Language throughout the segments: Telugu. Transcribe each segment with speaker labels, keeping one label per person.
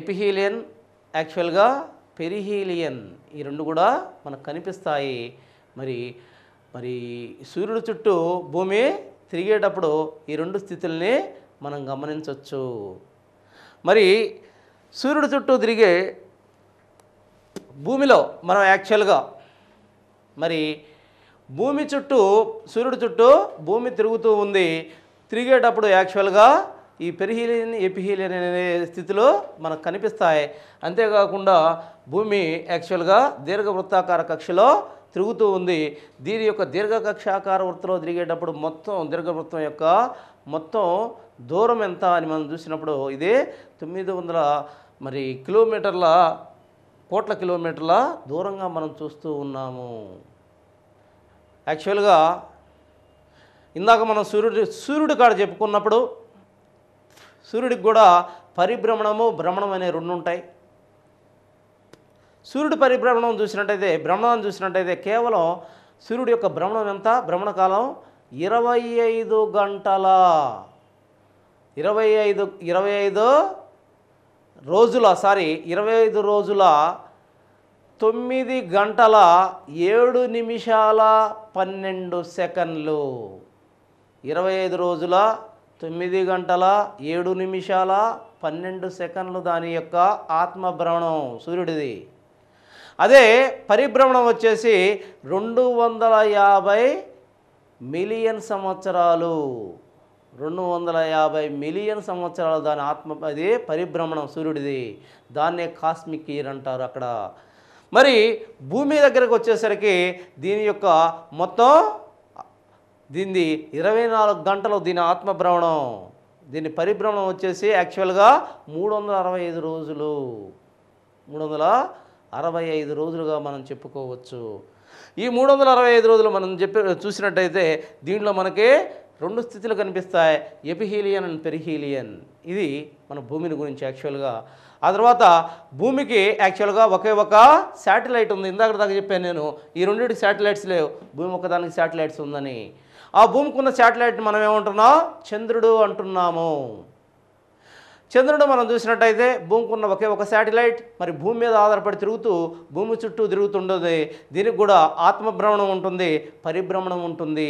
Speaker 1: ఎపిహీలియన్ యాక్చువల్గా పెరిహీలియన్ ఈ రెండు కూడా మనకు కనిపిస్తాయి మరి మరి సూర్యుడు చుట్టూ భూమి తిరిగేటప్పుడు ఈ రెండు స్థితుల్ని మనం గమనించవచ్చు మరి సూర్యుడు చుట్టూ తిరిగే భూమిలో మనం యాక్చువల్గా మరి భూమి చుట్టూ సూర్యుడు చుట్టూ భూమి తిరుగుతూ ఉంది తిరిగేటప్పుడు యాక్చువల్గా ఈ పెరిహీలియన్ ఎపిహీలియన్ అనే స్థితిలో మనకు కనిపిస్తాయి అంతేకాకుండా భూమి యాక్చువల్గా దీర్ఘవృత్తాకార కక్షలో తిరుగుతూ ఉంది దీని యొక్క దీర్ఘకక్షాకార వృత్తిలో తిరిగేటప్పుడు మొత్తం దీర్ఘవృత్తం యొక్క మొత్తం దూరం ఎంత అని మనం చూసినప్పుడు ఇది తొమ్మిది వందల మరి కిలోమీటర్ల కోట్ల కిలోమీటర్ల దూరంగా మనం చూస్తూ ఉన్నాము యాక్చువల్గా ఇందాక మనం సూర్యుడు సూర్యుడు కాడ చెప్పుకున్నప్పుడు సూర్యుడికి కూడా పరిభ్రమణము భ్రమణం అనే రెండు ఉంటాయి సూర్యుడు పరిభ్రమణం చూసినట్టయితే భ్రమణం చూసినట్టయితే కేవలం సూర్యుడి యొక్క భ్రమణం ఎంత భ్రమణకాలం ఇరవై ఐదు గంటల ఇరవై ఐదు ఇరవై ఐదు రోజుల సారీ ఇరవై ఐదు రోజుల తొమ్మిది గంటల ఏడు నిమిషాల పన్నెండు సెకండ్లు ఇరవై ఐదు రోజుల తొమ్మిది గంటల ఏడు నిమిషాల పన్నెండు సెకండ్లు దాని యొక్క ఆత్మభ్రమణం సూర్యుడిది అదే పరిభ్రమణం వచ్చేసి రెండు వందల యాభై మిలియన్ సంవత్సరాలు రెండు వందల యాభై మిలియన్ సంవత్సరాలు దాని ఆత్మ అది పరిభ్రమణం సూర్యుడిది దాన్నే కాస్మిక్ ఇయర్ అంటారు అక్కడ మరి భూమి దగ్గరకు వచ్చేసరికి దీని యొక్క మొత్తం దీనిది ఇరవై నాలుగు గంటలు దీని ఆత్మభ్రమణం దీని పరిభ్రమణం వచ్చేసి యాక్చువల్గా మూడు వందల అరవై ఐదు రోజులు మూడు వందల అరవై ఐదు రోజులుగా మనం చెప్పుకోవచ్చు ఈ మూడు వందల అరవై ఐదు రోజులు మనం చెప్పి చూసినట్టయితే దీంట్లో మనకి రెండు స్థితులు కనిపిస్తాయి ఎపిహీలియన్ అండ్ పెరిహీలియన్ ఇది మన భూమిని గురించి యాక్చువల్గా ఆ తర్వాత భూమికి యాక్చువల్గా ఒకే ఒక శాటిలైట్ ఉంది ఇందాక దాకా చెప్పాను నేను ఈ రెండింటికి శాటిలైట్స్ లేవు భూమి ఒకదానికి శాటిలైట్స్ ఉందని ఆ భూమికి ఉన్న శాటిలైట్ని మనం ఏమంటున్నాం చంద్రుడు అంటున్నాము చంద్రుడు మనం చూసినట్టయితే భూమికి ఉన్న ఒకే ఒక శాటిలైట్ మరి భూమి మీద ఆధారపడి తిరుగుతూ భూమి చుట్టూ తిరుగుతుండదు దీనికి కూడా ఆత్మభ్రమణం ఉంటుంది పరిభ్రమణం ఉంటుంది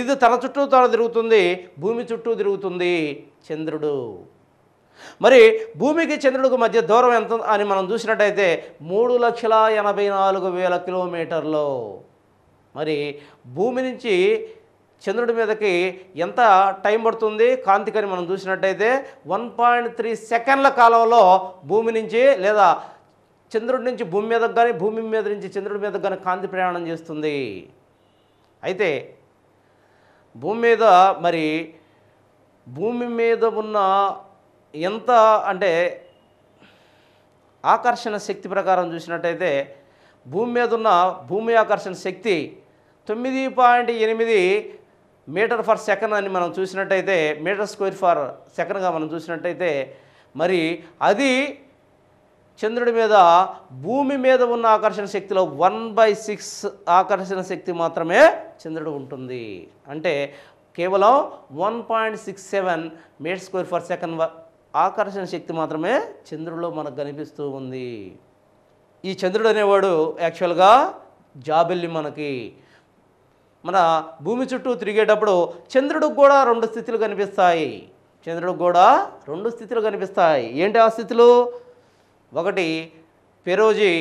Speaker 1: ఇది తన చుట్టూ తన తిరుగుతుంది భూమి చుట్టూ తిరుగుతుంది చంద్రుడు మరి భూమికి చంద్రుడికి మధ్య దూరం ఎంత అని మనం చూసినట్టయితే మూడు లక్షల ఎనభై నాలుగు వేల కిలోమీటర్లు మరి భూమి నుంచి చంద్రుడి మీదకి ఎంత టైం పడుతుంది కాంతికని మనం చూసినట్టయితే వన్ పాయింట్ త్రీ సెకండ్ల కాలంలో భూమి నుంచి లేదా చంద్రుడి నుంచి భూమి మీదకు కానీ భూమి మీద నుంచి చంద్రుడి మీదకు కానీ కాంతి ప్రయాణం చేస్తుంది అయితే భూమి మీద మరి భూమి మీద ఉన్న ఎంత అంటే ఆకర్షణ శక్తి ప్రకారం చూసినట్టయితే భూమి మీద ఉన్న భూమి ఆకర్షణ శక్తి తొమ్మిది పాయింట్ ఎనిమిది మీటర్ ఫర్ సెకండ్ అని మనం చూసినట్టయితే మీటర్ స్క్వేర్ ఫర్ సెకండ్గా మనం చూసినట్టయితే మరి అది చంద్రుడి మీద భూమి మీద ఉన్న ఆకర్షణ శక్తిలో వన్ బై సిక్స్ ఆకర్షణ శక్తి మాత్రమే చంద్రుడు ఉంటుంది అంటే కేవలం one point six seven metre square per second ఆకర్షణ శక్తి మాత్రమే చంద్రుడిలో మనకు కనిపిస్తూ ఉంది ఈ చంద్రుడు అనేవాడు యాక్చువల్గా జాబిల్లి మనకి మన భూమి చుట్టూ తిరిగేటప్పుడు చంద్రుడికి కూడా రెండు స్థితులు కనిపిస్తాయి చంద్రుడికి కూడా రెండు స్థితులు కనిపిస్తాయి ఏంటి ఆ స్థితులు ఒకటి పెరోజీ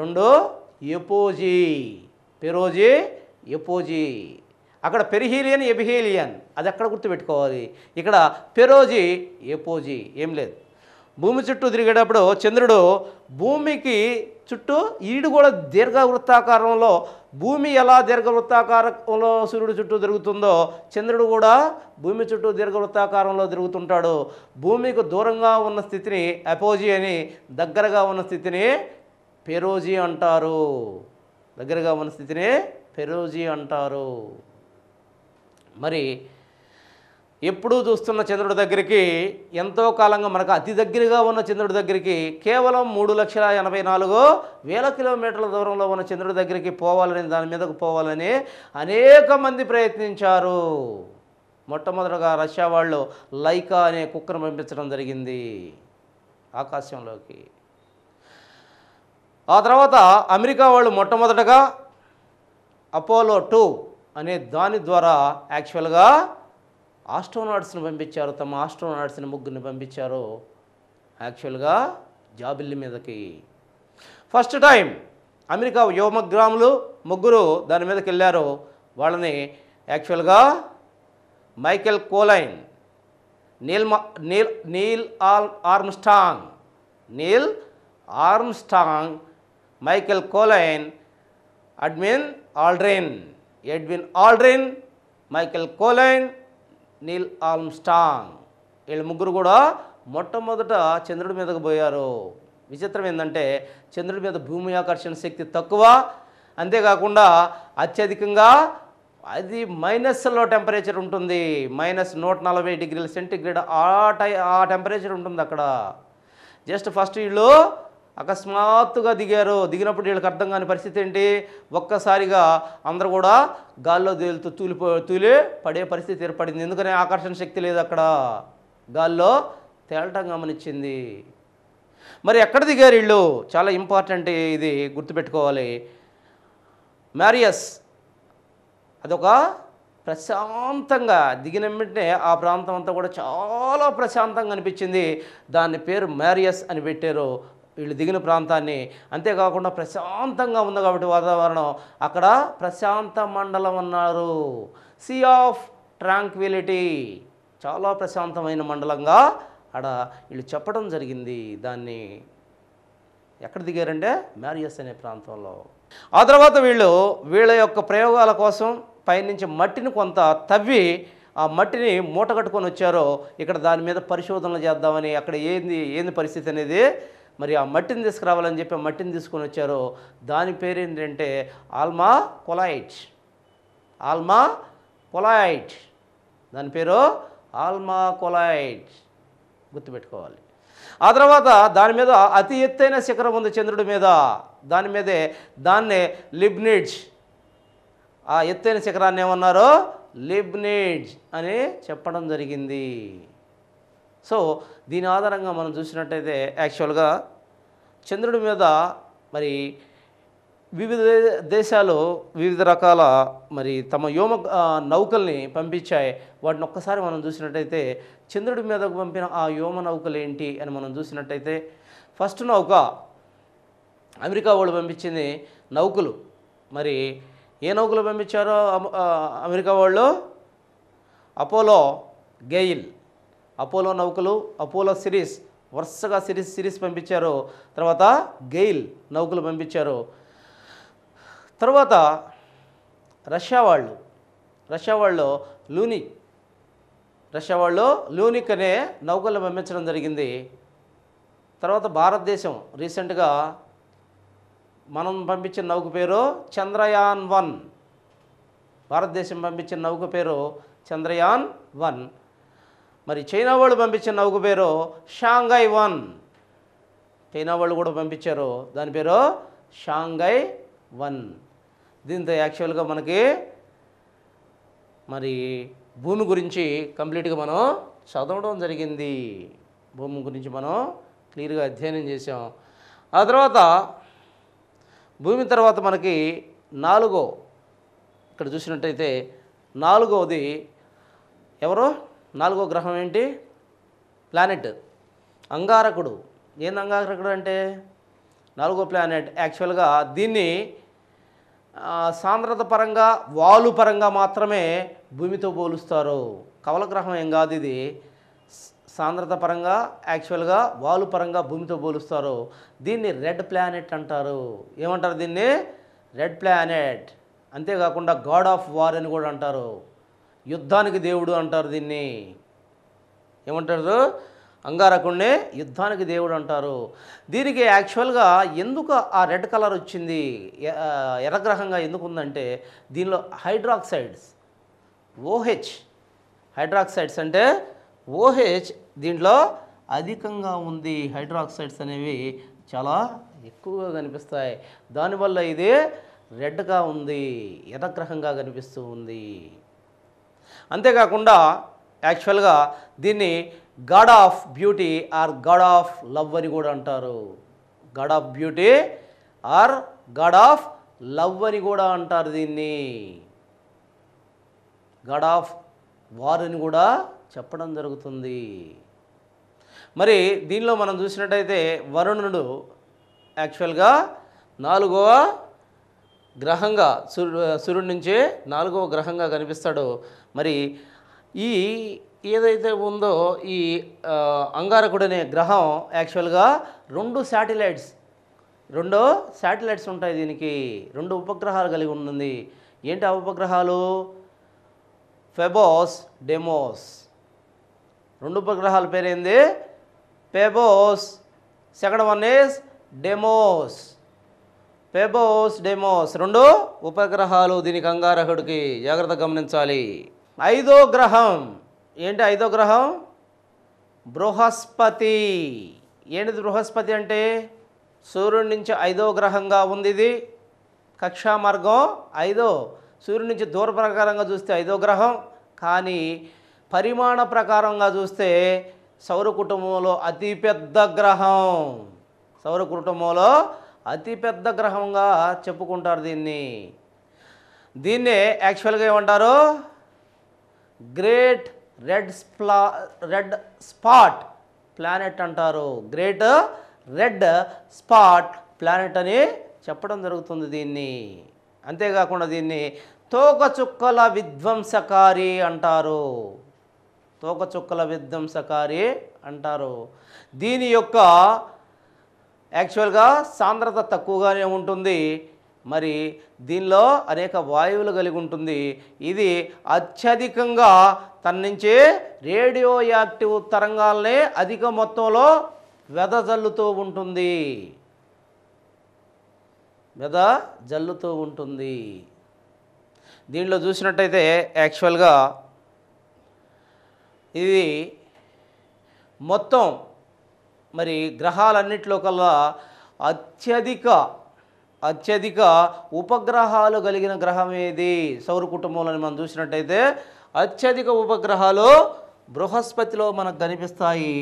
Speaker 1: రెండు ఎపోజీ పెరోజీ ఎపోజీ అక్కడ పెరిహీలియన్ ఎబిహీలియన్ అది అక్కడ గుర్తుపెట్టుకోవాలి ఇక్కడ పెరోజీ ఎపోజీ ఏం లేదు భూమి చుట్టూ తిరిగేటప్పుడు చంద్రుడు భూమికి చుట్టూ ఈడు కూడా దీర్ఘవృత్తాకారంలో భూమి ఎలా దీర్ఘవృత్తాకారంలో సూర్యుడు చుట్టూ తిరుగుతుందో చంద్రుడు కూడా భూమి చుట్టూ దీర్ఘవృత్తాకారంలో తిరుగుతుంటాడు భూమికి దూరంగా ఉన్న స్థితిని అపోజీ అని దగ్గరగా ఉన్న స్థితిని పెరోజీ అంటారు దగ్గరగా ఉన్న స్థితిని పెరోజీ అంటారు మరి ఎప్పుడూ చూస్తున్న చంద్రుడి దగ్గరికి ఎంతో కాలంగా మనకు అతి దగ్గరగా ఉన్న చంద్రుడి దగ్గరికి కేవలం మూడు లక్షల ఎనభై నాలుగు వేల కిలోమీటర్ల దూరంలో ఉన్న చంద్రుడి దగ్గరికి పోవాలని దాని మీదకు పోవాలని అనేక మంది ప్రయత్నించారు మొట్టమొదటగా రష్యా వాళ్ళు లైకా అనే కుక్కను పంపించడం జరిగింది ఆకాశంలోకి ఆ తర్వాత అమెరికా వాళ్ళు మొట్టమొదటగా అపోలో టూ అనే దాని ద్వారా యాక్చువల్గా ఆస్ట్రోనాట్స్ని పంపించారు తమ ఆస్ట్రోనాట్స్ని ముగ్గురిని పంపించారు యాక్చువల్గా జాబిల్లి మీదకి ఫస్ట్ టైం అమెరికా వ్యోమగ్రాములు ముగ్గురు దాని మీదకి వెళ్ళారు వాళ్ళని యాక్చువల్గా Michael Collins Neil Neil Neil ఆల్ Armstrong Neil Armstrong Michael Collins అడ్మిన్ Aldrin Edwin Aldrin Michael Collins Neil Armstrong వీళ్ళు ముగ్గురు కూడా మొట్టమొదట చంద్రుడి మీదకు పోయారు విచిత్రం ఏంటంటే చంద్రుడి మీద భూమి ఆకర్షణ శక్తి తక్కువ అంతేకాకుండా అత్యధికంగా అది మైనస్లో టెంపరేచర్ ఉంటుంది మైనస్ నూట నలభై డిగ్రీల సెంటిగ్రేడ్ ఆ టై ఆ టెంపరేచర్ ఉంటుంది అక్కడ జస్ట్ ఫస్ట్ వీళ్ళు అకస్మాత్తుగా దిగారు దిగినప్పుడు వీళ్ళకి అర్థం కాని పరిస్థితి ఏంటి ఒక్కసారిగా అందరూ కూడా గాల్లో తేలుతూ తూలిపో తూలి పడే పరిస్థితి ఏర్పడింది ఎందుకని ఆకర్షణ శక్తి లేదు అక్కడ గాల్లో తేలటం గమనించింది మరి ఎక్కడ దిగారు వీళ్ళు చాలా ఇంపార్టెంట్ ఇది గుర్తుపెట్టుకోవాలి మ్యారియస్ అదొక ప్రశాంతంగా దిగిన వెంటనే ఆ ప్రాంతం అంతా కూడా చాలా ప్రశాంతంగా అనిపించింది దాని పేరు మ్యారియస్ అని పెట్టారు వీళ్ళు దిగిన ప్రాంతాన్ని అంతేకాకుండా ప్రశాంతంగా ఉంది కాబట్టి వాతావరణం అక్కడ ప్రశాంత మండలం అన్నారు సీ ఆఫ్ ట్రాంక్విలిటీ చాలా ప్రశాంతమైన మండలంగా అక్కడ వీళ్ళు చెప్పడం జరిగింది దాన్ని ఎక్కడ దిగారంటే మ్యారియస్ అనే ప్రాంతంలో ఆ తర్వాత వీళ్ళు వీళ్ళ యొక్క ప్రయోగాల కోసం పైనుంచి మట్టిని కొంత తవ్వి ఆ మట్టిని మూట కట్టుకొని వచ్చారో ఇక్కడ దాని మీద పరిశోధనలు చేద్దామని అక్కడ ఏంది ఏంది పరిస్థితి అనేది మరి ఆ మట్టిని తీసుకురావాలని చెప్పి మట్టిని తీసుకొని వచ్చారో దాని పేరు ఏంటంటే ఆల్మా కొలాయిట్ ఆల్మా కొలాయిట్ దాని పేరు ఆల్మా కొలాయిట్ గుర్తుపెట్టుకోవాలి ఆ తర్వాత దాని మీద అతి ఎత్తైన శిఖరం ఉంది చంద్రుడి మీద దాని మీదే దాన్నే లిబ్నిడ్జ్ ఆ ఎత్తైన శిఖరాన్ని ఏమన్నారో లిబ్నిడ్జ్ అని చెప్పడం జరిగింది సో దీని ఆధారంగా మనం చూసినట్టయితే యాక్చువల్గా చంద్రుడి మీద మరి వివిధ దేశాలు వివిధ రకాల మరి తమ వ్యోమ నౌకల్ని పంపించాయి వాటిని ఒక్కసారి మనం చూసినట్టయితే చంద్రుడి మీదకు పంపిన ఆ వ్యోమ నౌకలు ఏంటి అని మనం చూసినట్టయితే ఫస్ట్ నౌక అమెరికా వాళ్ళు పంపించింది నౌకలు మరి ఏ నౌకలు పంపించారో అమెరికా వాళ్ళు అపోలో గెయిల్ అపోలో నౌకలు అపోలో సిరీస్ వరుసగా సిరీస్ సిరీస్ పంపించారు తర్వాత గెయిల్ నౌకలు పంపించారు తర్వాత రష్యా వాళ్ళు రష్యా వాళ్ళు లూనిక్ రష్యా వాళ్ళు లూనిక్ అనే నౌకలు పంపించడం జరిగింది తర్వాత భారతదేశం రీసెంట్గా మనం పంపించిన నౌక పేరు చంద్రయాన్ వన్ భారతదేశం పంపించిన నౌక పేరు చంద్రయాన్ వన్ మరి చైనా వాళ్ళు పంపించిన నౌక పేరు షాంఘై వన్ చైనా వాళ్ళు కూడా పంపించారు దాని పేరు షాంఘై వన్ దీంతో యాక్చువల్గా మనకి మరి భూమి గురించి కంప్లీట్గా మనం చదవడం జరిగింది భూమి గురించి మనం క్లియర్గా అధ్యయనం చేసాం ఆ తర్వాత భూమి తర్వాత మనకి నాలుగో ఇక్కడ చూసినట్టయితే నాలుగవది ఎవరు నాలుగో గ్రహం ఏంటి ప్లానెట్ అంగారకుడు ఏంది అంగారకుడు అంటే నాలుగో ప్లానెట్ యాక్చువల్గా దీన్ని సాంద్రత పరంగా వాలు పరంగా మాత్రమే భూమితో పోలుస్తారు కవలగ్రహం ఏం కాదు ఇది సాంద్రత పరంగా యాక్చువల్గా వాలు పరంగా భూమితో పోలుస్తారు దీన్ని రెడ్ ప్లానెట్ అంటారు ఏమంటారు దీన్ని రెడ్ ప్లానెట్ అంతేకాకుండా గాడ్ ఆఫ్ వార్ అని కూడా అంటారు యుద్ధానికి దేవుడు అంటారు దీన్ని ఏమంటారు అంగారకుణ్ణే యుద్ధానికి దేవుడు అంటారు దీనికి యాక్చువల్గా ఎందుకు ఆ రెడ్ కలర్ వచ్చింది ఎర్రగ్రహంగా ఎందుకు ఉందంటే దీనిలో హైడ్రాక్సైడ్స్ ఓహెచ్ హైడ్రాక్సైడ్స్ అంటే ఓహెచ్ దీంట్లో అధికంగా ఉంది హైడ్రాక్సైడ్స్ అనేవి చాలా ఎక్కువగా కనిపిస్తాయి దానివల్ల ఇది రెడ్గా ఉంది ఎర్రగ్రహంగా కనిపిస్తూ ఉంది అంతేకాకుండా యాక్చువల్గా దీన్ని god of beauty or god of love అని కూడా అంటారు god of beauty or god of love అని కూడా అంటారు దీన్ని గాడ్ ఆఫ్ వార్ అని కూడా చెప్పడం జరుగుతుంది మరి దీనిలో మనం చూసినట్టయితే వరుణుడు యాక్చువల్గా నాలుగవ గ్రహంగా సూర్యు సూర్యుడి నుంచే నాలుగవ గ్రహంగా కనిపిస్తాడో మరి ఈ ఏదైతే ఉందో ఈ అంగారకుడు అనే గ్రహం యాక్చువల్గా రెండు శాటిలైట్స్ రెండు శాటిలైట్స్ ఉంటాయి దీనికి రెండు ఉపగ్రహాలు కలిగి ఉంటుంది ఏంటి ఆ ఉపగ్రహాలు ఫెబోస్ డెమోస్ రెండు ఉపగ్రహాల పేరేంది Phobos second one is Deimos Phobos Deimos రెండు ఉపగ్రహాలు దీని కంగారహుడికి జాగ్రత్త గమనించాలి ఐదో గ్రహం ఏంటి ఐదో గ్రహం బృహస్పతి ఏంటిది బృహస్పతి అంటే సూర్యుడి నుంచి ఐదో గ్రహంగా ఉంది ఇది కక్షా మార్గం ఐదో సూర్యుడి నుంచి దూర ప్రకారంగా చూస్తే ఐదో గ్రహం కానీ పరిమాణ ప్రకారంగా చూస్తే సౌర కుటుంబంలో అతిపెద్ద గ్రహం సౌర కుటుంబంలో అతిపెద్ద గ్రహంగా చెప్పుకుంటారు దీన్ని దీన్నే యాక్చువల్గా ఏమంటారు గ్రేట్ రెడ్ స్ప్లా రెడ్ స్పాట్ ప్లానెట్ అంటారు గ్రేట్ రెడ్ స్పాట్ ప్లానెట్ అని చెప్పడం జరుగుతుంది దీన్ని అంతేకాకుండా దీన్ని తోకచుక్కల విధ్వంసకారి అంటారు తోకచుక్కల విధ్వంసకారి అంటారు దీని యొక్క యాక్చువల్గా సాంద్రత తక్కువగానే ఉంటుంది మరి దీనిలో అనేక వాయువులు కలిగి ఉంటుంది ఇది అత్యధికంగా తన నుంచే రేడియో యాక్టివ్ తరంగాలనే అధిక మొత్తంలో వెదజల్లుతూ ఉంటుంది వెద జల్లుతూ ఉంటుంది దీనిలో చూసినట్టయితే యాక్చువల్గా ఇది మొత్తం మరి గ్రహాలన్నింటిలో కల్లా అత్యధిక అత్యధిక ఉపగ్రహాలు కలిగిన గ్రహం ఏది సౌర కుటుంబంలో మనం చూసినట్టయితే అత్యధిక ఉపగ్రహాలు బృహస్పతిలో మనకు కనిపిస్తాయి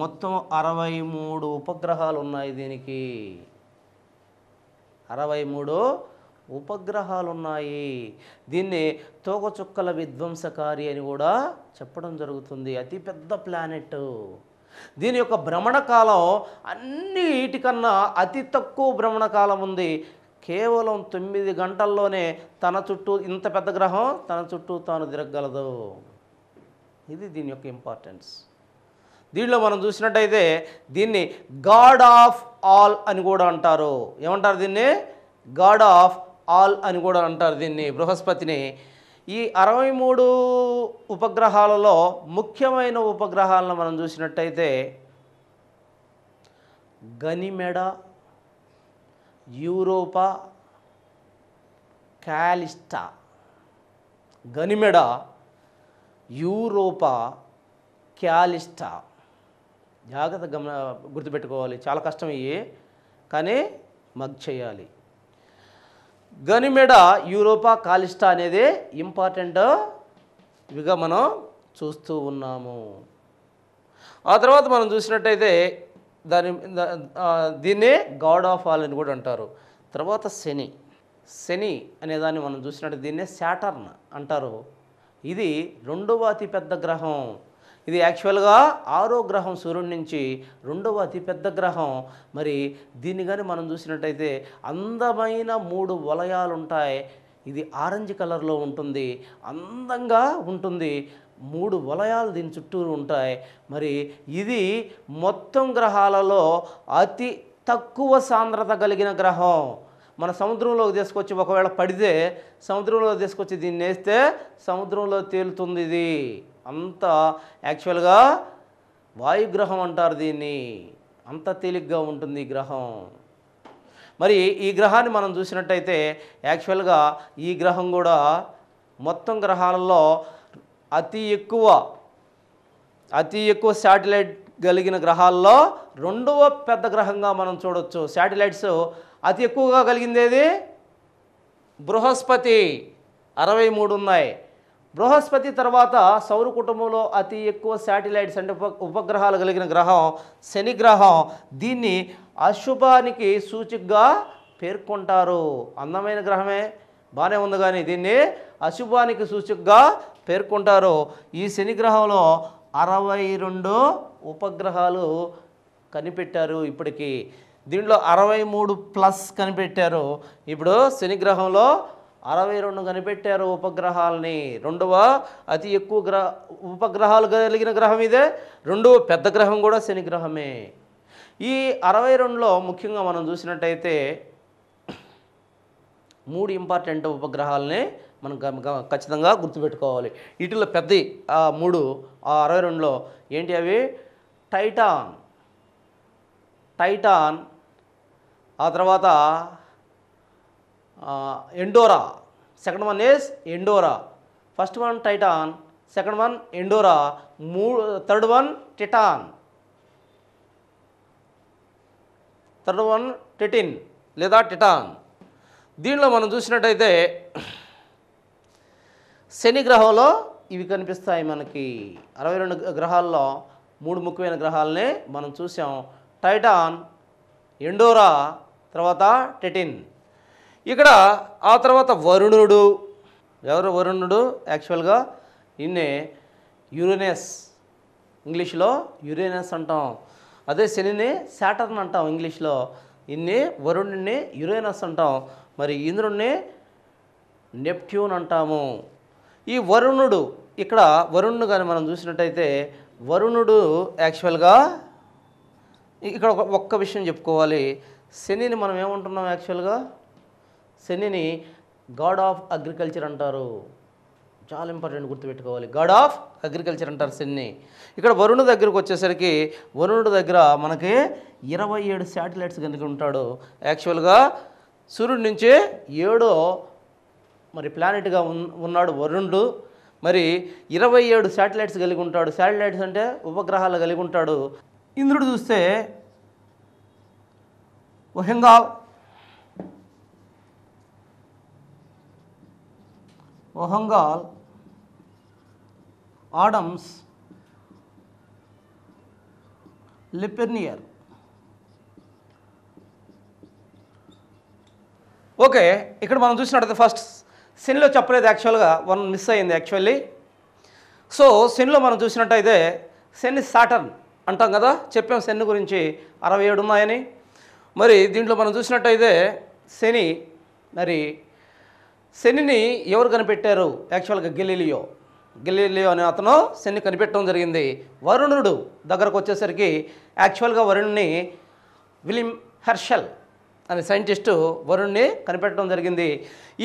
Speaker 1: మొత్తం అరవై మూడు ఉపగ్రహాలు ఉన్నాయి దీనికి అరవై మూడు ఉపగ్రహాలు ఉన్నాయి దీన్ని తోకచుక్కల విధ్వంసకారి అని కూడా చెప్పడం జరుగుతుంది అతిపెద్ద ప్లానెట్ దీని యొక్క భ్రమణకాలం వీటికన్నా అతి తక్కువ భ్రమణకాలం ఉంది కేవలం తొమ్మిది గంటల్లోనే తన చుట్టూ ఇంత పెద్ద గ్రహం తన చుట్టూ తాను తిరగగలదు ఇది దీని యొక్క ఇంపార్టెన్స్ దీనిలో మనం చూసినట్టయితే దీన్ని గాడ్ ఆఫ్ ఆల్ అని కూడా అంటారు ఏమంటారు దీన్ని గాడ్ ఆఫ్ ఆల్ అని కూడా అంటారు దీన్ని బృహస్పతిని ఈ అరవై మూడు ఉపగ్రహాలలో ముఖ్యమైన ఉపగ్రహాలను మనం చూసినట్టయితే గనిమెడ యూరోపా క్యాలిస్టా గనిమెడ యూరోపా క్యాలిస్టా జాగ్రత్త గమ గుర్తుపెట్టుకోవాలి చాలా కష్టం ఇవి కానీ మగ్ చేయాలి గనిమెడ యూరోపా కాలిస్టా అనేది ఇంపార్టెంట్ ఇవిగా మనం చూస్తూ ఉన్నాము ఆ తర్వాత మనం చూసినట్టయితే దాని దీన్నే గాడ్ ఆఫ్ ఆల్ అని కూడా అంటారు తర్వాత శని శని అనేదాన్ని మనం చూసినట్టు దీన్నే శాటర్న్ అంటారు ఇది రెండవ అతిపెద్ద గ్రహం ఇది యాక్చువల్గా ఆరో గ్రహం సూర్యుడి నుంచి రెండవ అతిపెద్ద గ్రహం మరి దీన్ని కానీ మనం చూసినట్టయితే అందమైన మూడు వలయాలు ఉంటాయి ఇది ఆరెంజ్ కలర్లో ఉంటుంది అందంగా ఉంటుంది మూడు వలయాలు దీని చుట్టూరు ఉంటాయి మరి ఇది మొత్తం గ్రహాలలో అతి తక్కువ సాంద్రత కలిగిన గ్రహం మన సముద్రంలోకి తీసుకొచ్చి ఒకవేళ పడితే సముద్రంలో తీసుకొచ్చి దీన్ని వేస్తే సముద్రంలో తేలుతుంది ఇది అంత యాక్చువల్గా వాయుగ్రహం అంటారు దీన్ని అంత తేలిగ్గా ఉంటుంది ఈ గ్రహం మరి ఈ గ్రహాన్ని మనం చూసినట్టయితే యాక్చువల్గా ఈ గ్రహం కూడా మొత్తం గ్రహాలలో అతి ఎక్కువ అతి ఎక్కువ శాటిలైట్ కలిగిన గ్రహాల్లో రెండవ పెద్ద గ్రహంగా మనం చూడవచ్చు శాటిలైట్స్ అతి ఎక్కువగా కలిగింది బృహస్పతి అరవై మూడు ఉన్నాయి బృహస్పతి తర్వాత సౌర కుటుంబంలో అతి ఎక్కువ శాటిలైట్స్ అంటే ఉప ఉపగ్రహాలు కలిగిన గ్రహం శని గ్రహం దీన్ని అశుభానికి సూచికగా పేర్కొంటారు అందమైన గ్రహమే బాగానే ఉంది కానీ దీన్ని అశుభానికి సూచికగా పేర్కొంటారు ఈ శని గ్రహంలో అరవై రెండు ఉపగ్రహాలు కనిపెట్టారు ఇప్పటికీ దీంట్లో అరవై మూడు ప్లస్ కనిపెట్టారు ఇప్పుడు శని గ్రహంలో అరవై రెండు కనిపెట్టారు ఉపగ్రహాలని రెండవ అతి ఎక్కువ గ్రహ ఉపగ్రహాలు కలిగిన గ్రహం ఇదే రెండవ పెద్ద గ్రహం కూడా శని గ్రహమే ఈ అరవై రెండులో ముఖ్యంగా మనం చూసినట్టయితే మూడు ఇంపార్టెంట్ ఉపగ్రహాలని మనం ఖచ్చితంగా గుర్తుపెట్టుకోవాలి వీటిలో పెద్ద మూడు ఆ అరవై రెండులో ఏంటి అవి టైటాన్ టైటాన్ ఆ తర్వాత ఎండోరా సెకండ్ వన్ ఈజ్ ఎండోరా first one Titan second one ఎండోరా మూ third one Titan third one టిటిన్ లేదా టిటాన్ దీనిలో మనం చూసినట్టయితే శని గ్రహంలో ఇవి కనిపిస్తాయి మనకి అరవై రెండు గ్రహాల్లో మూడు ముఖ్యమైన గ్రహాలని మనం చూసాం టైటాన్ ఎండోరా తర్వాత టెటిన్ ఇక్కడ ఆ తర్వాత వరుణుడు ఎవరు వరుణుడు యాక్చువల్గా ఈయన్నే యురేనస్ ఇంగ్లీష్లో యురేనస్ అంటాం అదే శనిని శాటర్న్ అంటాం ఇంగ్లీష్లో ఇన్ని వరుణుడిని యురేనస్ అంటాం మరి ఇంద్రుడిని నెప్ట్యూన్ అంటాము ఈ వరుణుడు ఇక్కడ వరుణుడు కానీ మనం చూసినట్టయితే వరుణుడు యాక్చువల్గా ఇక్కడ ఒక్క విషయం చెప్పుకోవాలి శనిని మనం ఏమంటున్నాం యాక్చువల్గా శనిని గాడ్ ఆఫ్ అగ్రికల్చర్ అంటారు చాలా ఇంపార్టెంట్ గుర్తుపెట్టుకోవాలి గాడ్ ఆఫ్ అగ్రికల్చర్ అంటారు శని ఇక్కడ వరుణుడు దగ్గరకు వచ్చేసరికి వరుణుడు దగ్గర మనకి ఇరవై ఏడు శాటిలైట్స్ కనుక ఉంటాడు యాక్చువల్గా సూర్యుడి నుంచి ఏడో మరి ప్లానెట్గా ఉన్నాడు వరుణుడు మరి ఇరవై ఏడు శాటిలైట్స్ కలిగి ఉంటాడు శాటిలైట్స్ అంటే ఉపగ్రహాలు కలిగి ఉంటాడు ఇంద్రుడు చూస్తే ఒహెంగా ఒహంగాల్ ఆడమ్స్ లిపెర్నియర్ ఓకే ఇక్కడ మనం చూసినట్టయితే ఫస్ట్ సిన్లో చెప్పలేదు యాక్చువల్గా వన్ మిస్ అయ్యింది యాక్చువల్లీ సో సెన్లో మనం చూసినట్టయితే సెన్ సాటర్న్ అంటాం కదా చెప్పాం సెన్ గురించి అరవై ఏడు ఉన్నాయని మరి దీంట్లో మనం చూసినట్టయితే శని మరి శనిని ఎవరు కనిపెట్టారు యాక్చువల్గా గెలీలియో గెలీలియో అనే అతను శని కనిపెట్టడం జరిగింది వరుణుడు దగ్గరకు వచ్చేసరికి యాక్చువల్గా వరుణ్ణి విలిం హెర్షల్ అనే సైంటిస్టు వరుణ్ణి కనిపెట్టడం జరిగింది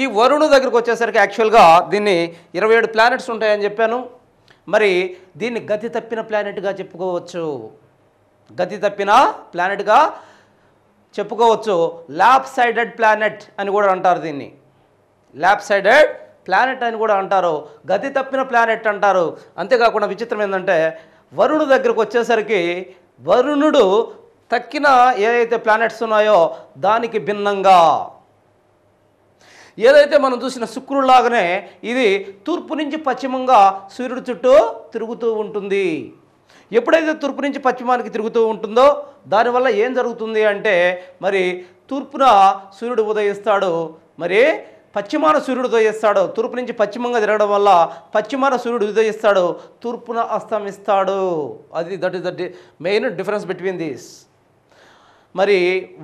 Speaker 1: ఈ వరుణు దగ్గరకు వచ్చేసరికి యాక్చువల్గా దీన్ని ఇరవై ఏడు ప్లానెట్స్ ఉంటాయని చెప్పాను మరి దీన్ని గతి తప్పిన ప్లానెట్గా చెప్పుకోవచ్చు గతి తప్పిన ప్లానెట్గా చెప్పుకోవచ్చు ల్యాప్ సైడెడ్ ప్లానెట్ అని కూడా అంటారు దీన్ని ల్యాప్ సైడెడ్ ప్లానెట్ అని కూడా అంటారు గతి తప్పిన ప్లానెట్ అంటారు అంతేకాకుండా విచిత్రం ఏంటంటే వరుణు దగ్గరకు వచ్చేసరికి వరుణుడు తక్కిన ఏదైతే ప్లానెట్స్ ఉన్నాయో దానికి భిన్నంగా ఏదైతే మనం చూసిన శుక్రుడులాగానే ఇది తూర్పు నుంచి పశ్చిమంగా సూర్యుడు చుట్టూ తిరుగుతూ ఉంటుంది ఎప్పుడైతే తూర్పు నుంచి పశ్చిమానికి తిరుగుతూ ఉంటుందో దానివల్ల ఏం జరుగుతుంది అంటే మరి తూర్పున సూర్యుడు ఉదయిస్తాడు మరి పశ్చిమాన సూర్యుడు ఉదయిస్తాడు తూర్పు నుంచి పశ్చిమంగా తిరగడం వల్ల పశ్చిమాన సూర్యుడు ఉదయిస్తాడు తూర్పున అస్తమిస్తాడు అది that is the main difference between these మరి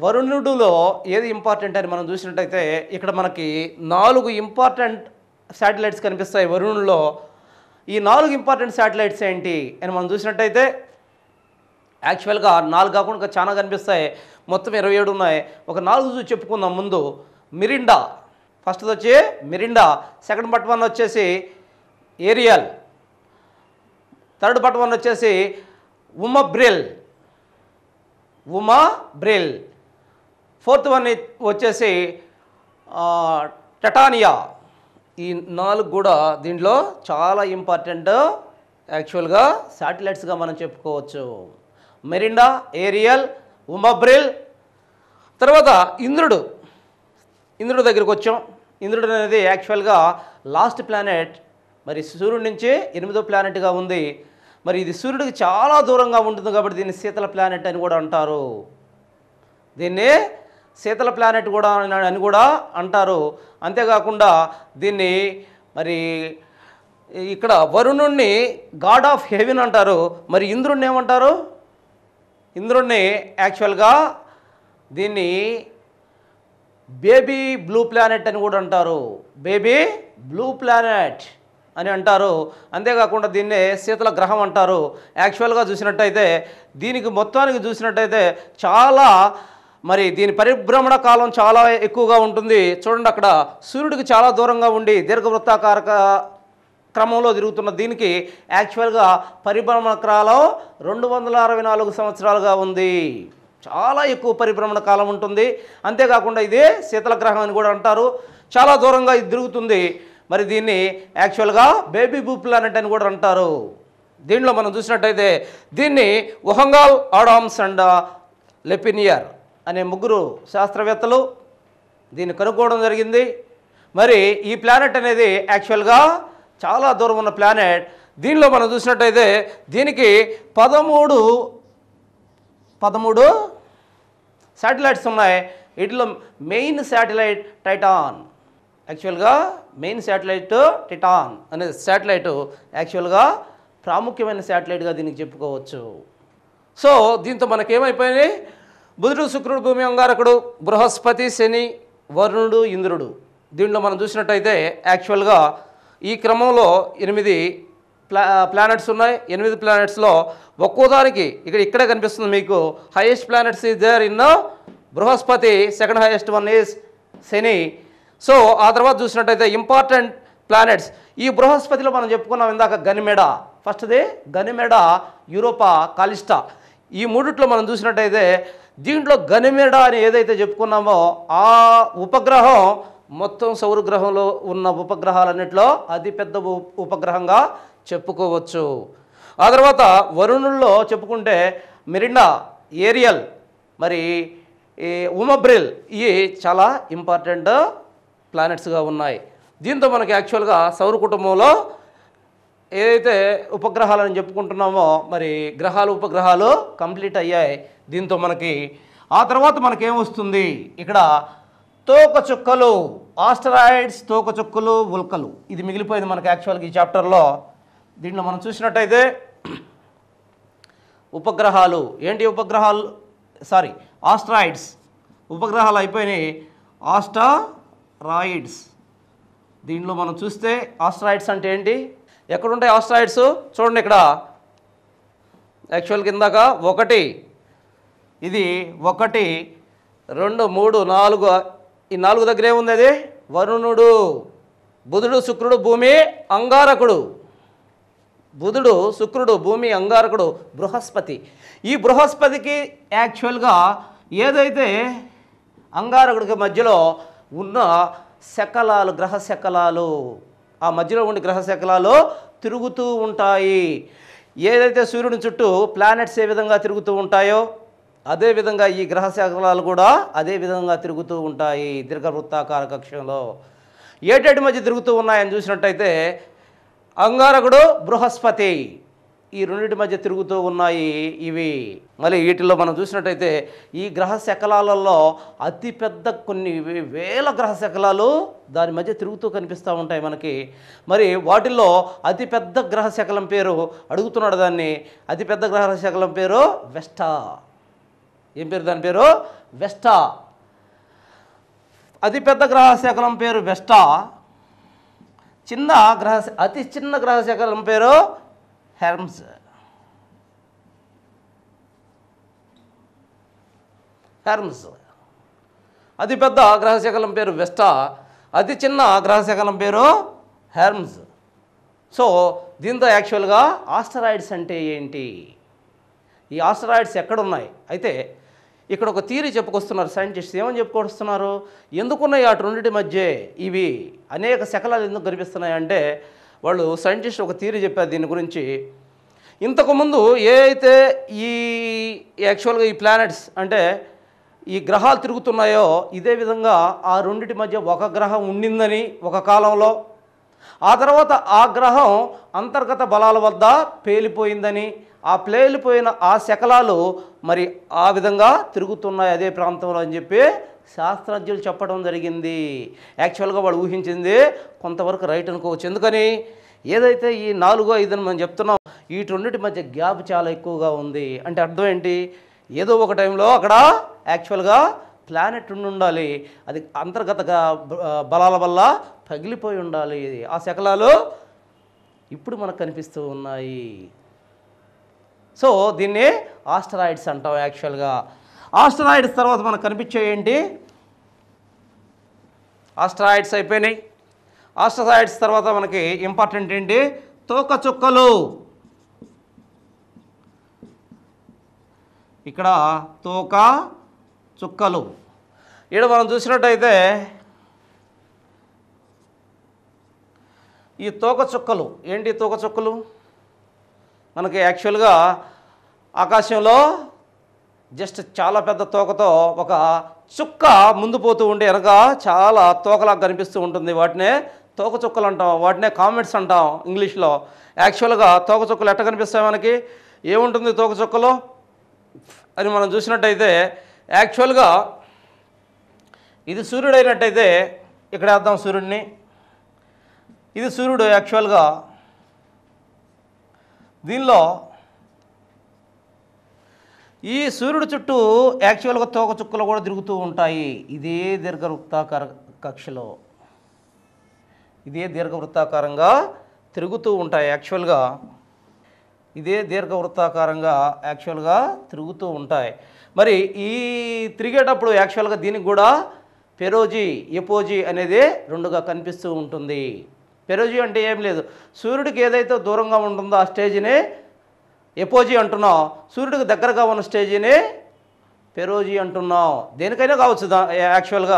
Speaker 1: వరుణుడులో ఏది ఇంపార్టెంట్ అని మనం చూసినట్టయితే ఇక్కడ మనకి నాలుగు ఇంపార్టెంట్ శాటిలైట్స్ కనిపిస్తాయి వరుణుల్లో ఈ నాలుగు ఇంపార్టెంట్ శాటిలైట్స్ ఏంటి అని మనం చూసినట్టయితే యాక్చువల్గా నాలుగు కాకుండా చాలా కనిపిస్తాయి మొత్తం ఇరవై ఏడు ఉన్నాయి ఒక నాలుగు చెప్పుకుందాం ముందు మిరిండా ఫస్ట్ది వచ్చి మిరిండా సెకండ్ బట్ వన్ వచ్చేసి ఏరియల్ థర్డ్ బట్ వన్ వచ్చేసి Umbriel Umbriel fourth one వచ్చేసి టటానియా ఈ నాలుగు కూడా దీంట్లో చాలా ఇంపార్టెంట్ యాక్చువల్గా శాటిలైట్స్గా మనం చెప్పుకోవచ్చు మెరిండా ఏరియల్ ఉమబ్రిల్ తర్వాత ఇంద్రుడు ఇంద్రుడి దగ్గరికి వచ్చాం ఇంద్రుడు అనేది యాక్చువల్గా లాస్ట్ ప్లానెట్ మరి సూర్యుడి నుంచే ఎనిమిదో ప్లానెట్గా ఉంది మరి ఇది సూర్యుడికి చాలా దూరంగా ఉంటుంది కాబట్టి దీన్ని శీతల ప్లానెట్ అని కూడా అంటారు దీన్నే శీతల ప్లానెట్ కూడా అని కూడా అంటారు అంతేకాకుండా దీన్ని మరి ఇక్కడ వరుణుణ్ణి గాడ్ ఆఫ్ హెవెన్ అంటారు మరి ఇంద్రుణ్ణి ఏమంటారు ఇంద్రుణ్ణి యాక్చువల్గా దీన్ని బేబీ బ్లూ ప్లానెట్ అని కూడా అంటారు బేబీ బ్లూ ప్లానెట్ అని అంటారు అంతేకాకుండా దీన్నే శీతల గ్రహం అంటారు యాక్చువల్గా చూసినట్టయితే దీనికి మొత్తానికి చూసినట్టయితే చాలా మరి దీని పరిభ్రమణ కాలం చాలా ఎక్కువగా ఉంటుంది చూడండి అక్కడ సూర్యుడికి చాలా దూరంగా ఉండి దీర్ఘవృత్తాకారక క్రమంలో తిరుగుతున్న దీనికి యాక్చువల్గా పరిభ్రమణ కాలం రెండు వందల అరవై నాలుగు సంవత్సరాలుగా ఉంది చాలా ఎక్కువ పరిభ్రమణ కాలం ఉంటుంది అంతేకాకుండా ఇదే శీతలగ్రహం అని కూడా అంటారు చాలా దూరంగా ఇది తిరుగుతుంది మరి దీన్ని యాక్చువల్గా బేబీ బూ ప్లానెట్ అని కూడా అంటారు దీనిలో మనం చూసినట్టయితే దీన్ని ఉహంగాల్ ఆడామ్స్ అండ్ లెపినియర్ అనే ముగ్గురు శాస్త్రవేత్తలు దీన్ని కనుక్కోవడం జరిగింది మరి ఈ ప్లానెట్ అనేది యాక్చువల్గా చాలా దూరం ఉన్న ప్లానెట్ దీనిలో మనం చూసినట్టయితే దీనికి పదమూడు పదమూడు శాటిలైట్స్ ఉన్నాయి వీటిలో మెయిన్ శాటిలైట్ టైటాన్ యాక్చువల్గా మెయిన్ శాటిలైట్ టైటాన్ అనే శాటిలైట్ యాక్చువల్గా ప్రాముఖ్యమైన శాటిలైట్గా దీనికి చెప్పుకోవచ్చు సో దీంతో మనకేమైపోయినాయి బుధుడు శుక్రుడు భూమి అంగారకుడు బృహస్పతి శని వరుణుడు ఇంద్రుడు దీంట్లో మనం చూసినట్టయితే యాక్చువల్గా ఈ క్రమంలో ఎనిమిది ప్లా ప్లానెట్స్ ఉన్నాయి ఎనిమిది ప్లానెట్స్లో ఒక్కోదానికి ఇక్కడ ఇక్కడే కనిపిస్తుంది మీకు highest planets is there in బృహస్పతి సెకండ్ హైయెస్ట్ వన్ ఈజ్ శని సో ఆ తర్వాత చూసినట్టయితే ఇంపార్టెంట్ ప్లానెట్స్ ఈ బృహస్పతిలో మనం చెప్పుకున్నాం ఇందాక గనిమెడ ఫస్ట్ది గనిమెడ యూరోపా కాలిష్ట ఈ మూడిట్లో మనం చూసినట్టయితే దీంట్లో గనిమెడ అని ఏదైతే చెప్పుకున్నామో ఆ ఉపగ్రహం మొత్తం సౌరగ్రహంలో ఉన్న ఉపగ్రహాలన్నింటిలో అతిపెద్ద ఉపగ్రహంగా చెప్పుకోవచ్చు ఆ తర్వాత వరుణుల్లో చెప్పుకుంటే మిరిండా ఏరియల్ మరి ఈ ఉమబ్రిల్ ఇవి చాలా ఇంపార్టెంట్ ప్లానెట్స్గా ఉన్నాయి దీంతో మనకి యాక్చువల్గా సౌర కుటుంబంలో ఏదైతే ఉపగ్రహాలు అని చెప్పుకుంటున్నామో మరి గ్రహాలు ఉపగ్రహాలు కంప్లీట్ అయ్యాయి దీంతో మనకి ఆ తర్వాత మనకేమొస్తుంది ఇక్కడ తోకచుక్కలు ఆస్టరాయిడ్స్ తోకచుక్కలు ఉల్కలు ఇది మిగిలిపోయింది మనకి యాక్చువల్గా ఈ చాప్టర్లో దీంట్లో మనం చూసినట్టయితే ఉపగ్రహాలు ఏంటి ఉపగ్రహాలు సారీ ఆస్ట్రాయిడ్స్ ఉపగ్రహాలు అయిపోయినాయి ఆస్ట్రాయిడ్స్ దీనిలో మనం చూస్తే ఆస్ట్రాయిడ్స్ అంటే ఏంటి ఎక్కడుంటాయి ఆస్ట్రాయిడ్స్ చూడండి ఇక్కడ యాక్చువల్ కిందాక ఒకటి ఇది ఒకటి రెండు మూడు నాలుగు ఈ నాలుగు దగ్గరే ఉంది అది వరుణుడు బుధుడు శుక్రుడు భూమి అంగారకుడు బుధుడు శుక్రుడు భూమి అంగారకుడు బృహస్పతి ఈ బృహస్పతికి యాక్చువల్గా ఏదైతే అంగారకుడికి మధ్యలో ఉన్న శకలాలు గ్రహ శకలాలు ఆ మధ్యలో ఉండే గ్రహ శకలాలు తిరుగుతూ ఉంటాయి ఏదైతే సూర్యుని చుట్టూ ప్లానెట్స్ ఏ విధంగా తిరుగుతూ ఉంటాయో అదేవిధంగా ఈ గ్రహ శకలాలు కూడా అదే విధంగా తిరుగుతూ ఉంటాయి దీర్ఘవృత్తాకార కక్షంలో ఏటేటి మధ్య తిరుగుతూ ఉన్నాయని చూసినట్టయితే అంగారకుడు బృహస్పతి ఈ రెండింటి మధ్య తిరుగుతూ ఉన్నాయి ఇవి మళ్ళీ వీటిలో మనం చూసినట్టయితే ఈ గ్రహ శకలాలలో అతిపెద్ద కొన్ని వేల గ్రహ శకలాలు దాని మధ్య తిరుగుతూ కనిపిస్తూ ఉంటాయి మనకి మరి వాటిల్లో అతిపెద్ద గ్రహ శకలం పేరు అడుగుతున్నాడు దాన్ని అతిపెద్ద గ్రహ శకలం పేరు వెస్టా ఏం పేరు దాని పేరు వెస్టా అతిపెద్ద గ్రహ శకలం పేరు వెస్టా చిన్న గ్రహ అతి చిన్న గ్రహ శకలం పేరు హెర్మ్స్ హెర్మ్స్ అతి పెద్ద గ్రహ శకలం పేరు వెస్టా అతి చిన్న గ్రహ శకలం పేరు హెర్మ్స్ సో దీంతో యాక్చువల్గా ఆస్టరాయిడ్స్ అంటే ఏంటి ఈ ఆస్టరాయిడ్స్ ఎక్కడున్నాయి అయితే ఇక్కడ ఒక థీరీ చెప్పుకొస్తున్నారు సైంటిస్ట్ ఏమని చెప్పుకొస్తున్నారు ఎందుకున్నాయి వాటి రెండింటి మధ్య ఇవి అనేక శకలాలు ఎందుకు కనిపిస్తున్నాయి అంటే వాళ్ళు సైంటిస్ట్ ఒక థీరీ చెప్పారు దీని గురించి ఇంతకుముందు ఏ అయితే ఈ యాక్చువల్గా ఈ ప్లానెట్స్ అంటే ఈ గ్రహాలు తిరుగుతున్నాయో ఇదే విధంగా ఆ రెండింటి మధ్య ఒక గ్రహం ఉండిందని ఒక కాలంలో ఆ తర్వాత ఆ గ్రహం అంతర్గత బలాల వద్ద పేలిపోయిందని ఆ పేలిపోయిన ఆ శకలాలు మరి ఆ విధంగా తిరుగుతున్నాయి అదే ప్రాంతంలో అని చెప్పి శాస్త్రజ్ఞులు చెప్పడం జరిగింది యాక్చువల్గా వాడు ఊహించింది కొంతవరకు రైట్ అనుకోవచ్చు ఎందుకని ఏదైతే ఈ నాలుగో ఐదు మనం చెప్తున్నాం వీటన్నిటి మధ్య గ్యాప్ చాలా ఎక్కువగా ఉంది అంటే అర్థం ఏంటి ఏదో ఒక టైంలో అక్కడ యాక్చువల్గా ప్లానెట్ ఉండి ఉండాలి అది అంతర్గత బలాల వల్ల తగిలిపోయి ఉండాలి ఆ శకలాలు ఇప్పుడు మనకు కనిపిస్తూ ఉన్నాయి సో దీన్ని ఆస్టరాయిడ్స్ అంటాం యాక్చువల్గా ఆస్టరాయిడ్స్ తర్వాత మనకు కనిపించే ఏంటి ఆస్టరాయిడ్స్ అయిపోయినాయి ఆస్టరాయిడ్స్ తర్వాత మనకి ఇంపార్టెంట్ ఏంటి తోక చుక్కలు ఇక్కడ తోక చుక్కలు ఇక్కడ మనం చూసినట్టయితే ఈ తోకచుక్కలు ఏంటి తోకచుక్కలు మనకి యాక్చువల్గా ఆకాశంలో జస్ట్ చాలా పెద్ద తోకతో ఒక చుక్క ముందు పోతూ ఉండే వెనక చాలా తోకలా కనిపిస్తూ ఉంటుంది వాటినే తోకచుక్కలు అంటాం వాటినే కామెంట్స్ అంటాం ఇంగ్లీష్లో యాక్చువల్గా తోకచుక్కలు ఎట్ట కనిపిస్తాయి మనకి ఏముంటుంది తోకచుక్కలు అని మనం చూసినట్టయితే యాక్చువల్గా ఇది సూర్యుడు అయినట్టయితే ఇక్కడ వేద్దాం సూర్యుడిని ఇది సూర్యుడు యాక్చువల్గా దీనిలో ఈ సూర్యుడు చుట్టూ యాక్చువల్గా తోకచుక్కలు కూడా తిరుగుతూ ఉంటాయి ఇదే దీర్ఘవృత్తాకార కక్షలో ఇదే దీర్ఘవృత్తాకారంగా తిరుగుతూ ఉంటాయి యాక్చువల్గా ఇదే దీర్ఘవృత్తాకారంగా యాక్చువల్గా తిరుగుతూ ఉంటాయి మరి ఈ తిరిగేటప్పుడు యాక్చువల్గా దీనికి కూడా పెరోజీ ఎపోజీ అనేది రెండుగా కనిపిస్తూ ఉంటుంది పెరోజీ అంటే ఏం లేదు సూర్యుడికి ఏదైతే దూరంగా ఉంటుందో ఆ స్టేజ్ని ఎపోజీ అంటున్నావు సూర్యుడికి దగ్గరగా ఉన్న స్టేజీని పెరోజీ అంటున్నావు దేనికైనా కావచ్చు యాక్చువల్గా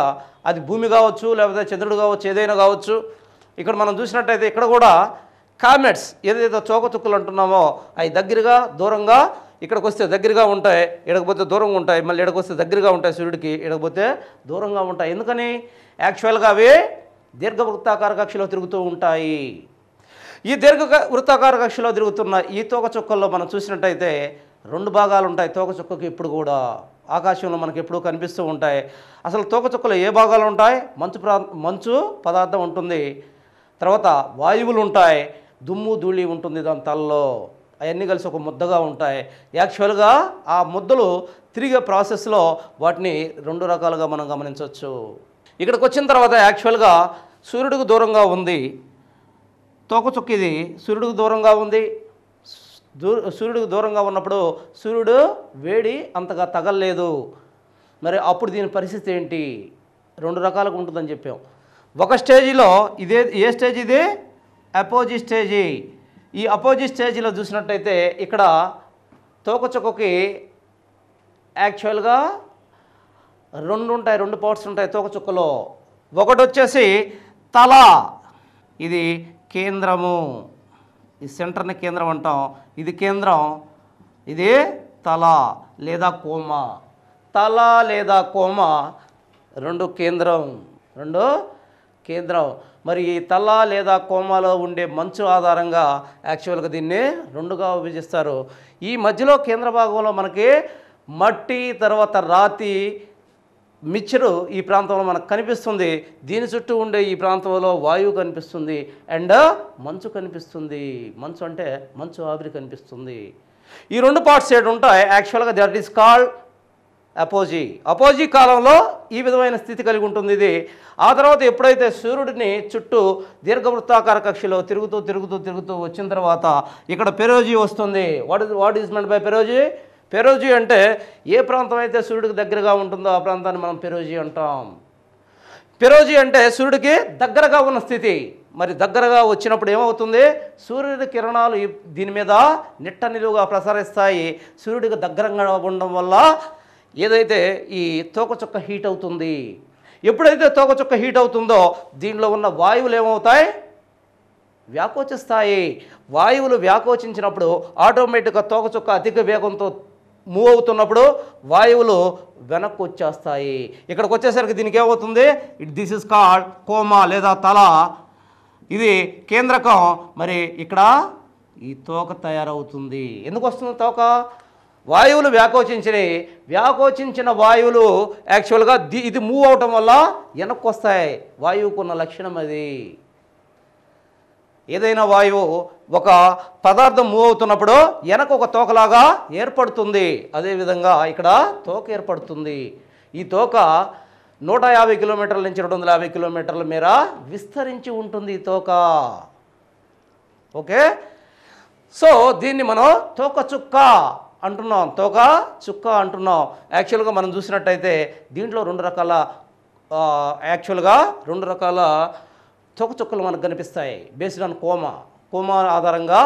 Speaker 1: అది భూమి కావచ్చు లేకపోతే చంద్రుడు కావచ్చు ఏదైనా కావచ్చు ఇక్కడ మనం చూసినట్టయితే ఇక్కడ కూడా కామెట్స్ ఏదైతే చోకచుక్కులు అంటున్నామో అవి దగ్గరగా దూరంగా ఇక్కడికి వస్తే దగ్గరగా ఉంటాయి ఇడకపోతే దూరంగా ఉంటాయి మళ్ళీ ఇడకొస్తే దగ్గరగా ఉంటాయి సూర్యుడికి ఇడకపోతే దూరంగా ఉంటాయి ఎందుకని యాక్చువల్గా అవి దీర్ఘ కక్షలో తిరుగుతూ ఉంటాయి ఈ దీర్ఘ వృత్తాకార కక్షలో తిరుగుతున్న ఈ తోక చుక్కల్లో మనం చూసినట్టయితే రెండు భాగాలు ఉంటాయి తోక చుక్కకి ఇప్పుడు కూడా ఆకాశంలో మనకి ఎప్పుడు కనిపిస్తూ ఉంటాయి అసలు తోక ఏ భాగాలు ఉంటాయి మంచు ప్రా మంచు పదార్థం ఉంటుంది తర్వాత వాయువులు ఉంటాయి దుమ్ము ధూళి ఉంటుంది దాని తలలో అవన్నీ కలిసి ఒక ముద్దగా ఉంటాయి యాక్చువల్గా ఆ ముద్దలు తిరిగే ప్రాసెస్లో వాటిని రెండు రకాలుగా మనం గమనించవచ్చు ఇక్కడికి వచ్చిన తర్వాత యాక్చువల్గా సూర్యుడికి దూరంగా ఉంది తోకచుక్కిది సూర్యుడికి దూరంగా ఉంది సూర్యుడికి దూరంగా ఉన్నప్పుడు సూర్యుడు వేడి అంతగా తగలలేదు మరి అప్పుడు దీని పరిస్థితి ఏంటి రెండు రకాలుగా ఉంటుందని చెప్పాం ఒక స్టేజీలో ఇదే ఏ స్టేజ్ ఇది అపోజిట్ స్టేజీ ఈ అపోజిట్ స్టేజీలో చూసినట్టయితే ఇక్కడ తోకచుక్కకి యాక్చువల్గా రెండు ఉంటాయి రెండు పార్ట్స్ ఉంటాయి తోకచుక్కలో ఒకటి వచ్చేసి తల ఇది కేంద్రము ఈ సెంటర్ని కేంద్రం అంటాం ఇది కేంద్రం ఇది తల లేదా కోమ తల లేదా కోమ రెండు కేంద్రం రెండు కేంద్రం మరి ఈ తల లేదా కోమాలో ఉండే మంచు ఆధారంగా యాక్చువల్గా దీన్ని రెండుగా విభజిస్తారు ఈ మధ్యలో కేంద్ర భాగంలో మనకి మట్టి తర్వాత రాతి మిచ్చరు ఈ ప్రాంతంలో మనకు కనిపిస్తుంది దీని చుట్టూ ఉండే ఈ ప్రాంతంలో వాయువు కనిపిస్తుంది అండ్ మంచు కనిపిస్తుంది మంచు అంటే మంచు ఆవిరి కనిపిస్తుంది ఈ రెండు పార్ట్స్ ఏడు ఉంటాయి యాక్చువల్గా that is called apogee apogee కాలంలో ఈ విధమైన స్థితి కలిగి ఉంటుంది ఇది ఆ తర్వాత ఎప్పుడైతే సూర్యుడిని చుట్టూ దీర్ఘవృత్తాకార కక్షలో తిరుగుతూ తిరుగుతూ తిరుగుతూ వచ్చిన తర్వాత ఇక్కడ పెరోజీ వస్తుంది what is what is meant by perigee perigee అంటే ఏ ప్రాంతం అయితే సూర్యుడికి దగ్గరగా ఉంటుందో ఆ ప్రాంతాన్ని మనం పెరోజీ అంటాం పెరోజీ అంటే సూర్యుడికి దగ్గరగా ఉన్న స్థితి మరి దగ్గరగా వచ్చినప్పుడు ఏమవుతుంది సూర్యుడి కిరణాలు దీని మీద నిట్ట నిలువుగా ప్రసరిస్తాయి సూర్యుడికి దగ్గరంగా ఉండడం వల్ల ఏదైతే ఈ తోకచుక్క హీట్ అవుతుంది ఎప్పుడైతే తోకచుక్క హీట్ అవుతుందో దీనిలో ఉన్న వాయువులు ఏమవుతాయి వ్యాకోచిస్తాయి వాయువులు వ్యాకోచించినప్పుడు ఆటోమేటిక్గా తోకచుక్క అధిక వేగంతో మూవ్ అవుతున్నప్పుడు వాయువులు వెనక్కి వచ్చేస్తాయి ఇక్కడికి వచ్చేసరికి దీనికి ఏమవుతుంది it this is called coma లేదా తల ఇది కేంద్రకం మరి ఇక్కడ ఈ తోక తయారవుతుంది ఎందుకు వస్తుంది తోక వాయువులు వ్యాకోచించినాయి వ్యాకోచించిన వాయువులు యాక్చువల్గా ఇది మూవ్ అవటం వల్ల వెనక్కి వస్తాయి వాయువుకున్న లక్షణం అది ఏదైనా వాయువు ఒక పదార్థం మూవ్ అవుతున్నప్పుడు వెనక ఒక తోకలాగా ఏర్పడుతుంది అదేవిధంగా ఇక్కడ తోక ఏర్పడుతుంది ఈ తోక నూట యాభై కిలోమీటర్ల నుంచి రెండు వందల యాభై కిలోమీటర్ల మేర విస్తరించి ఉంటుంది ఈ తోక ఓకే సో దీన్ని మనం తోక చుక్క అంటున్నాం తోక చుక్క అంటున్నాం యాక్చువల్గా మనం చూసినట్టయితే దీంట్లో రెండు రకాల యాక్చువల్గా రెండు రకాల తోకచుక్కలు మనకు కనిపిస్తాయి బేస్డ్ ఆన్ కోమా కోమా ఆధారంగా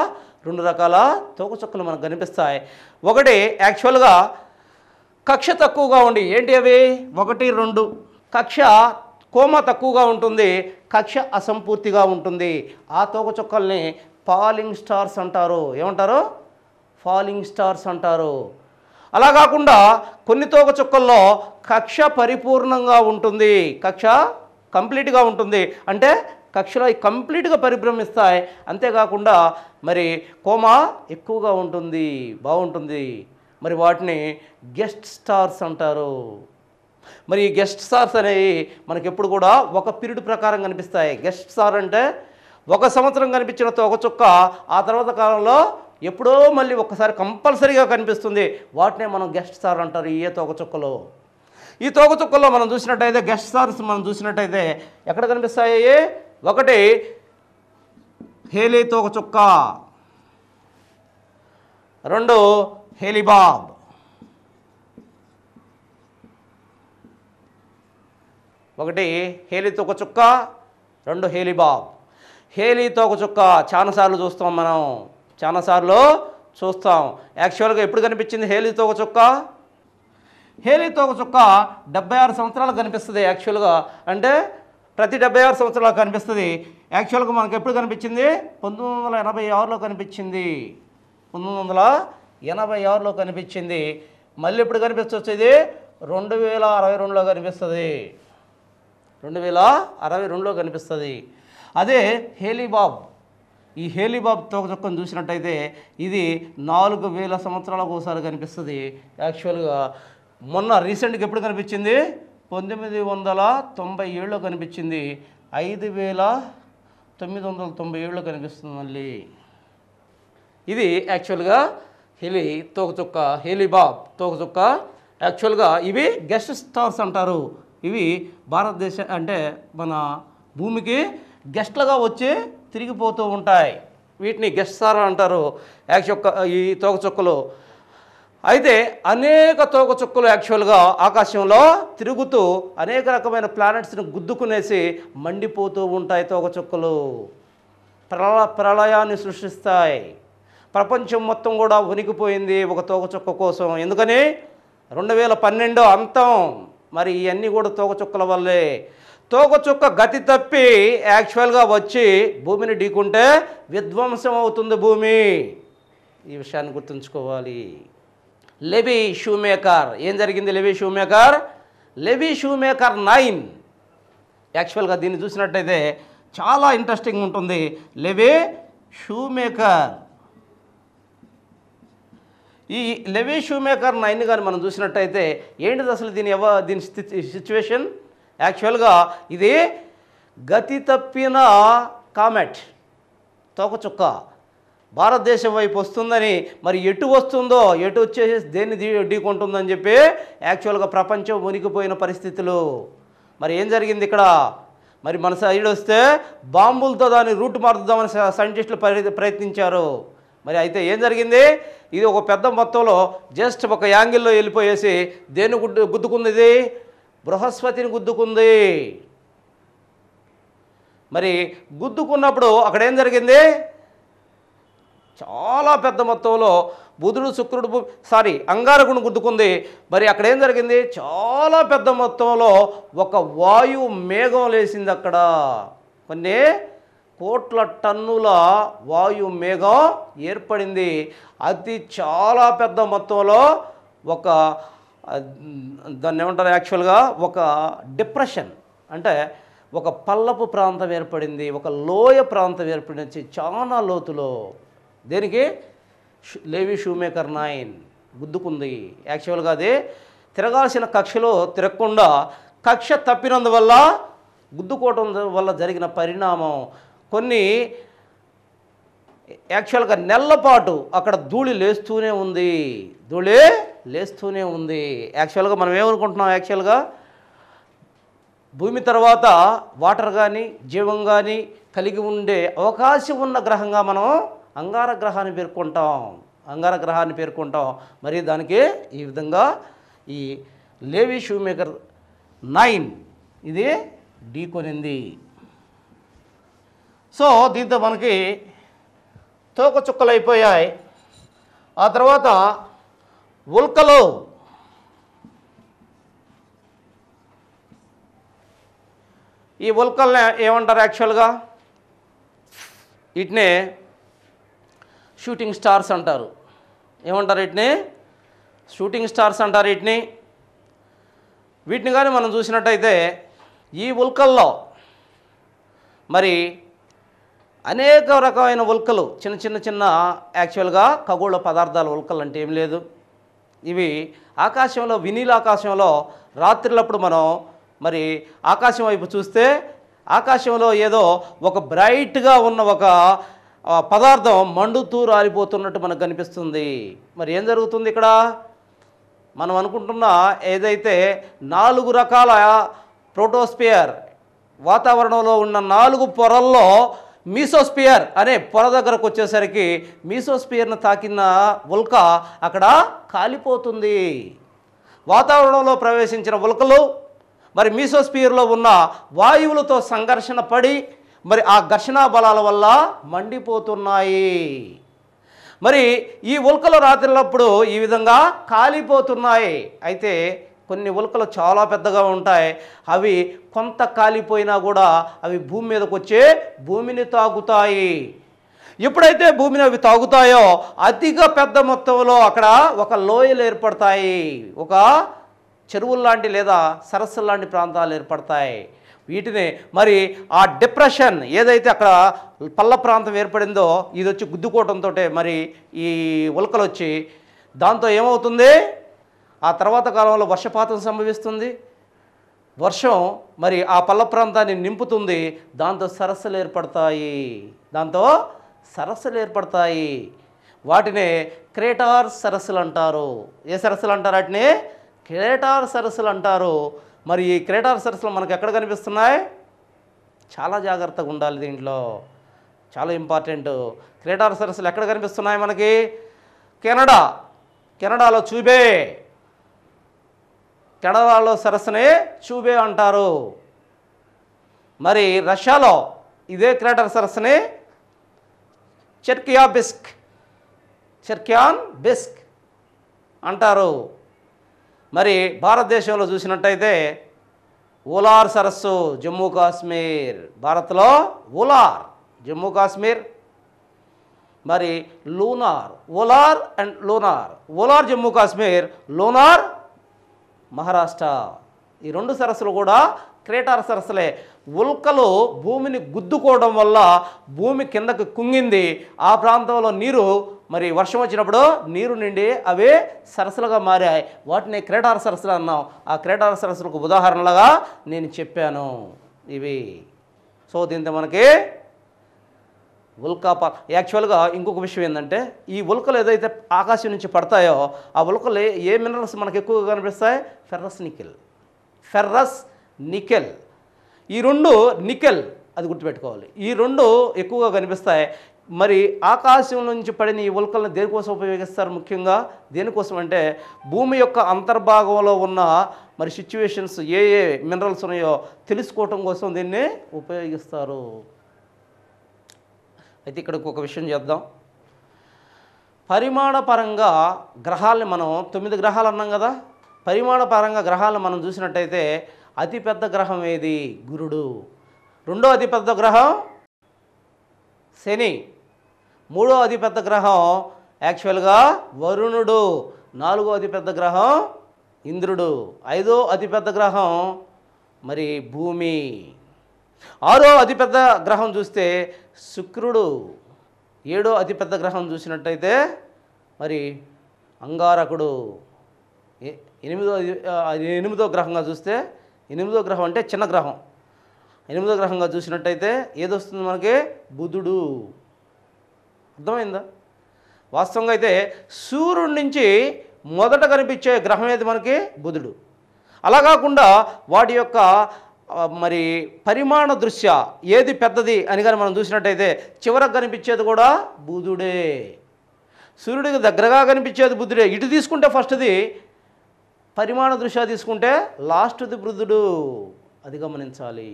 Speaker 1: రెండు రకాల తోకచుక్కలు మనకు కనిపిస్తాయి ఒకటి యాక్చువల్గా కక్ష తక్కువగా ఉండి ఏంటి అవి ఒకటి రెండు కక్ష కోమ తక్కువగా ఉంటుంది కక్ష అసంపూర్తిగా ఉంటుంది ఆ తోకచుక్కల్ని ఫాలింగ్ స్టార్స్ అంటారు ఏమంటారు ఫాలింగ్ స్టార్స్ అంటారు అలా కాకుండా కొన్ని తోకచుక్కల్లో కక్ష పరిపూర్ణంగా ఉంటుంది కక్ష కంప్లీట్గా ఉంటుంది అంటే కక్షలో అవి కంప్లీట్గా పరిభ్రమిస్తాయి అంతేకాకుండా మరి కోమా ఎక్కువగా ఉంటుంది బాగుంటుంది మరి వాటిని గెస్ట్ స్టార్స్ అంటారు మరి ఈ గెస్ట్ స్టార్స్ అనేవి మనకి ఎప్పుడు కూడా ఒక పీరియడ్ ప్రకారం కనిపిస్తాయి గెస్ట్ స్టార్ అంటే ఒక సంవత్సరం కనిపించిన ఒక చుక్క ఆ తర్వాత కాలంలో ఎప్పుడో మళ్ళీ ఒక్కసారి కంపల్సరీగా కనిపిస్తుంది వాటినే మనం గెస్ట్ స్టార్ అంటారు తోక తోకచుక్కలో ఈ చుక్కల్లో మనం చూసినట్టయితే గెస్ట్ స్టార్స్ మనం చూసినట్టయితే ఎక్కడ కనిపిస్తాయి ఒకటి హేలీ తోకచుక్క చుక్క రెండు హేలిబాబ్ ఒకటి హేలి తోకచుక్క చుక్క రెండు హేలిబాబ్ హేలీ తోకచుక్క చుక్క చాలాసార్లు చూస్తాం మనం చాలాసార్లు చూస్తాం యాక్చువల్గా ఎప్పుడు కనిపించింది హేలీ తోకచుక్క చుక్క తోకచుక్క ఒక చుక్క డెబ్బై ఆరు సంవత్సరాలు కనిపిస్తుంది యాక్చువల్గా అంటే ప్రతి డెబ్బై ఆరు సంవత్సరాలు కనిపిస్తుంది యాక్చువల్గా మనకు ఎప్పుడు కనిపించింది పంతొమ్మిది వందల ఎనభై ఆరులో కనిపించింది పంతొమ్మిది వందల ఎనభై ఆరులో కనిపించింది మళ్ళీ ఎప్పుడు కనిపిస్తుంది ఇది రెండు వేల అరవై రెండులో కనిపిస్తుంది రెండు వేల అరవై రెండులో కనిపిస్తుంది అదే హేలీబాబ్ ఈ హేలీబాబ్ తోకచొక్కను చూసినట్టయితే ఇది నాలుగు వేల సంవత్సరాలకు ఒకసారి కనిపిస్తుంది యాక్చువల్గా మొన్న రీసెంట్గా ఎప్పుడు కనిపించింది పంతొమ్మిది వందల తొంభై ఏళ్ళు కనిపించింది ఐదు వేల తొమ్మిది వందల తొంభై ఏడులో కనిపిస్తుంది మళ్ళీ ఇది యాక్చువల్గా హెలి తోకచుక్క హెలిబాబ్ తోకచుక్క యాక్చువల్గా ఇవి గెస్ట్ స్టార్స్ అంటారు ఇవి భారతదేశ అంటే మన భూమికి గెస్ట్లుగా వచ్చి తిరిగిపోతూ ఉంటాయి వీటిని గెస్ట్ స్టార్ అంటారు యాక్చువల్ ఈ తోకచుక్కలు అయితే అనేక తోకచుక్కలు యాక్చువల్గా ఆకాశంలో తిరుగుతూ అనేక రకమైన ప్లానెట్స్ని గుద్దుకునేసి మండిపోతూ ఉంటాయి తోకచుక్కలు ప్రళ ప్రళయాన్ని సృష్టిస్తాయి ప్రపంచం మొత్తం కూడా ఉనికిపోయింది ఒక తోకచుక్క కోసం ఎందుకని రెండు వేల పన్నెండు అంతం మరి ఇవన్నీ కూడా తోకచుక్కల వల్లే తోకచుక్క గతి తప్పి యాక్చువల్గా వచ్చి భూమిని ఢీకుంటే విధ్వంసం అవుతుంది భూమి ఈ విషయాన్ని గుర్తుంచుకోవాలి లెబీ షూమేకర్ ఏం జరిగింది Levy Shoemaker Levy Shoemaker nine యాక్చువల్గా దీన్ని చూసినట్టయితే చాలా ఇంట్రెస్టింగ్ ఉంటుంది షూ షూమేకర్ ఈ షూ షూమేకర్ నైన్ కానీ మనం చూసినట్టయితే ఏంటిది అసలు దీని ఎవ దీని సిచ్యువేషన్ యాక్చువల్గా ఇది గతి తప్పిన కామెట్ తోకచుక్క భారతదేశం వైపు వస్తుందని మరి ఎటు వస్తుందో ఎటు వచ్చేసి దేన్ని ఢీకొంటుందని చెప్పి యాక్చువల్గా ప్రపంచం మునిగిపోయిన పరిస్థితులు మరి ఏం జరిగింది ఇక్కడ మరి మన సైడ్ వస్తే బాంబులతో దాన్ని రూట్ మారుద్దామని సైంటిస్టులు ప్రయత్నించారు మరి అయితే ఏం జరిగింది ఇది ఒక పెద్ద మొత్తంలో జస్ట్ ఒక యాంగిల్లో వెళ్ళిపోయేసి దేని గుడ్డు గుద్దుకుంది ఇది బృహస్పతిని గుద్దుకుంది మరి గుద్దుకున్నప్పుడు అక్కడ ఏం జరిగింది చాలా పెద్ద మొత్తంలో బుధుడు శుక్రుడు సారీ అంగారకుడు గుర్తుకుంది మరి అక్కడ ఏం జరిగింది చాలా పెద్ద మొత్తంలో ఒక వాయు మేఘం లేసింది అక్కడ కొన్ని కోట్ల టన్నుల వాయు మేఘం ఏర్పడింది అది చాలా పెద్ద మొత్తంలో ఒక దాన్ని ఏమంటారు యాక్చువల్గా ఒక డిప్రెషన్ అంటే ఒక పల్లపు ప్రాంతం ఏర్పడింది ఒక లోయ ప్రాంతం ఏర్పడి చాలా లోతులో దేనికి లేవి షూమేకర్ నాయన్ గుద్దుకుంది యాక్చువల్గా అది తిరగాల్సిన కక్షలో తిరగకుండా కక్ష తప్పినందువల్ల గుద్దుకోవటం వల్ల జరిగిన పరిణామం కొన్ని యాక్చువల్గా నెల్లపాటు అక్కడ ధూళి లేస్తూనే ఉంది ధూళి లేస్తూనే ఉంది యాక్చువల్గా మనం ఏమనుకుంటున్నాం యాక్చువల్గా భూమి తర్వాత వాటర్ కానీ జీవం కానీ కలిగి ఉండే అవకాశం ఉన్న గ్రహంగా మనం అంగార గ్రహాన్ని పేర్కొంటాం అంగార గ్రహాన్ని పేర్కొంటాం మరి దానికి ఈ విధంగా ఈ లేవీ షూ మేకర్ నైన్ ఇది ఢీకొనింది సో దీంతో మనకి తోక చుక్కలు అయిపోయాయి ఆ తర్వాత ఉల్కలు ఈ ఉల్కల్ని ఏమంటారు యాక్చువల్గా వీటినే షూటింగ్ స్టార్స్ అంటారు ఏమంటారు వీటిని షూటింగ్ స్టార్స్ అంటారు వీటిని వీటిని కానీ మనం చూసినట్టయితే ఈ ఉల్కల్లో మరి అనేక రకమైన ఉల్కలు చిన్న చిన్న చిన్న యాక్చువల్గా ఖగోళ పదార్థాలు ఉల్కలు అంటే ఏం లేదు ఇవి ఆకాశంలో వినీల ఆకాశంలో రాత్రిలప్పుడు మనం మరి ఆకాశం వైపు చూస్తే ఆకాశంలో ఏదో ఒక బ్రైట్గా ఉన్న ఒక పదార్థం మండుతూ రాలిపోతున్నట్టు మనకు కనిపిస్తుంది మరి ఏం జరుగుతుంది ఇక్కడ మనం అనుకుంటున్న ఏదైతే నాలుగు రకాల ప్రోటోస్పియర్ వాతావరణంలో ఉన్న నాలుగు పొరల్లో మీసోస్పియర్ అనే పొర దగ్గరకు వచ్చేసరికి మీసోస్పియర్ను తాకిన ఉల్క అక్కడ కాలిపోతుంది వాతావరణంలో ప్రవేశించిన ఉల్కలు మరి మీసోస్పియర్లో ఉన్న వాయువులతో సంఘర్షణ పడి మరి ఆ ఘర్షణ బలాల వల్ల మండిపోతున్నాయి మరి ఈ ఉల్కలు రాత్రిలప్పుడు ఈ విధంగా కాలిపోతున్నాయి అయితే కొన్ని ఉల్కలు చాలా పెద్దగా ఉంటాయి అవి కొంత కాలిపోయినా కూడా అవి భూమి మీదకు వచ్చే భూమిని తాగుతాయి ఎప్పుడైతే భూమిని అవి తాగుతాయో అతిగా పెద్ద మొత్తంలో అక్కడ ఒక లోయలు ఏర్పడతాయి ఒక చెరువుల్లాంటి లేదా సరస్సు లాంటి ప్రాంతాలు ఏర్పడతాయి వీటిని మరి ఆ డిప్రెషన్ ఏదైతే అక్కడ పల్ల ప్రాంతం ఏర్పడిందో ఇది వచ్చి గుద్దుకోవడంతో మరి ఈ ఉలకలు వచ్చి దాంతో ఏమవుతుంది ఆ తర్వాత కాలంలో వర్షపాతం సంభవిస్తుంది వర్షం మరి ఆ పల్ల ప్రాంతాన్ని నింపుతుంది దాంతో సరస్సులు ఏర్పడతాయి దాంతో సరస్సులు ఏర్పడతాయి వాటిని క్రేటార్ సరస్సులు అంటారు ఏ సరస్సులు అంటారు వాటిని క్రేటార్ సరస్సులు అంటారు మరి ఈ సరస్సులు మనకు ఎక్కడ కనిపిస్తున్నాయి చాలా జాగ్రత్తగా ఉండాలి దీంట్లో చాలా ఇంపార్టెంట్ సరస్సులు ఎక్కడ కనిపిస్తున్నాయి మనకి కెనడా కెనడాలో చూబే కెనడాలో సరస్సునే చూబే అంటారు మరి రష్యాలో ఇదే క్రేటర్ సరస్సుని చెర్కియా బిస్క్ చెర్కియాన్ బిస్క్ అంటారు మరి భారతదేశంలో చూసినట్టయితే ఉలార్ సరస్సు జమ్మూ కాశ్మీర్ భారత్లో ఉలార్ జమ్మూ కాశ్మీర్ మరి లూనార్ ఉలార్ అండ్ లూనార్ ఉలార్ జమ్మూ కాశ్మీర్ లూనార్ మహారాష్ట్ర ఈ రెండు సరస్సులు కూడా క్రేటార్ సరస్సులే ఉల్కలు భూమిని గుద్దుకోవడం వల్ల భూమి కిందకు కుంగింది ఆ ప్రాంతంలో నీరు మరి వర్షం వచ్చినప్పుడు నీరు నిండి అవే సరస్సులుగా మారాయి వాటిని క్రేటార సరస్సులు అన్నాం ఆ క్రేటార సరస్సులకు ఉదాహరణలుగా నేను చెప్పాను ఇవి సో దీంతో మనకి ఉల్కాపా యాక్చువల్గా ఇంకొక విషయం ఏంటంటే ఈ ఉల్కలు ఏదైతే ఆకాశం నుంచి పడతాయో ఆ ఉల్కలు ఏ మినరల్స్ మనకు ఎక్కువగా కనిపిస్తాయి ఫెర్రస్ నికెల్ ఫెర్రస్ నికెల్ ఈ రెండు నికెల్ అది గుర్తుపెట్టుకోవాలి ఈ రెండు ఎక్కువగా కనిపిస్తాయి మరి ఆకాశం నుంచి పడిన ఈ ఉల్కలను దేనికోసం ఉపయోగిస్తారు ముఖ్యంగా దేనికోసం అంటే భూమి యొక్క అంతర్భాగంలో ఉన్న మరి సిచ్యువేషన్స్ ఏ ఏ మినరల్స్ ఉన్నాయో తెలుసుకోవటం కోసం దీన్ని ఉపయోగిస్తారు అయితే ఇక్కడికి ఒక విషయం చేద్దాం పరిమాణ పరంగా గ్రహాలని మనం తొమ్మిది గ్రహాలు అన్నాం కదా పరిమాణ పరంగా గ్రహాలను మనం చూసినట్టయితే అతిపెద్ద గ్రహం ఏది గురుడు రెండో అతిపెద్ద గ్రహం శని మూడో అతిపెద్ద గ్రహం యాక్చువల్గా వరుణుడు నాలుగో అతిపెద్ద గ్రహం ఇంద్రుడు ఐదో అతిపెద్ద గ్రహం మరి భూమి ఆరో అతిపెద్ద గ్రహం చూస్తే శుక్రుడు ఏడో అతిపెద్ద గ్రహం చూసినట్టయితే మరి అంగారకుడు ఎనిమిదో ఎనిమిదో గ్రహంగా చూస్తే ఎనిమిదో గ్రహం అంటే చిన్న గ్రహం ఎనిమిదో గ్రహంగా చూసినట్టయితే ఏదొస్తుంది మనకి బుధుడు అర్థమైందా వాస్తవంగా అయితే సూర్యుడి నుంచి మొదట కనిపించే గ్రహం ఏది మనకి బుధుడు అలా కాకుండా వాటి యొక్క మరి పరిమాణ దృశ్య ఏది పెద్దది అని కానీ మనం చూసినట్టయితే చివరకు కనిపించేది కూడా బుధుడే సూర్యుడికి దగ్గరగా కనిపించేది బుద్ధుడే ఇటు తీసుకుంటే ఫస్ట్ది పరిమాణ దృశ్య తీసుకుంటే లాస్ట్ది బుద్ధుడు అది గమనించాలి